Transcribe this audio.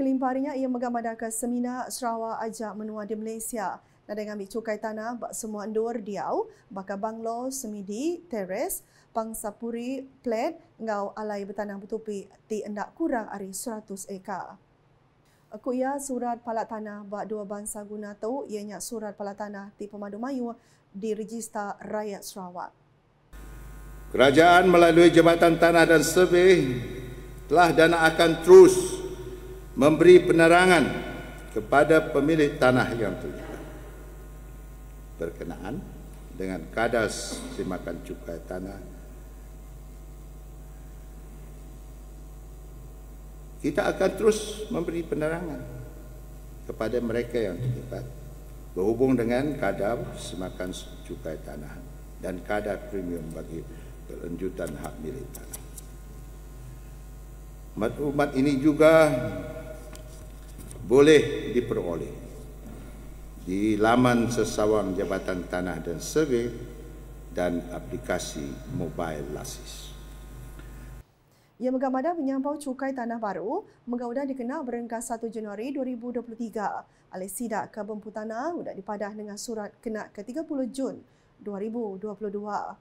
Kelima ia menggambarkan seminar Sarawak Ajak Menua di Malaysia. Nada yang ambil cukai tanah buat semua andor diau, bakal banglo, semidi, teres, pangsapuri, plat, ngau alai bertanah betupi ti endak kurang ari 100 eka. Aku ia surat palat tanah buat dua bangsa guna tu ianya surat palat tanah ti pemandu mayu di register rakyat Sarawak. Kerajaan melalui Jabatan Tanah dan Survey telah dan akan terus memberi penerangan kepada pemilik tanah yang tujuan berkenaan dengan kadas simakan cukai tanah kita akan terus memberi penerangan kepada mereka yang terlibat berhubung dengan kadar semakan cukai tanah dan kadar premium bagi kelanjutan hak milik tanah. Maklumat ini juga boleh diperoleh di laman sesawang Jabatan Tanah dan Survey dan aplikasi mobile LASIS. Yang Megamada menyampau cukai tanah baru, Megamada dikenal berengkas 1 Januari 2023. Alih sidak kabun putana sudah dipadah dengan surat kena ke 30 Jun 2022.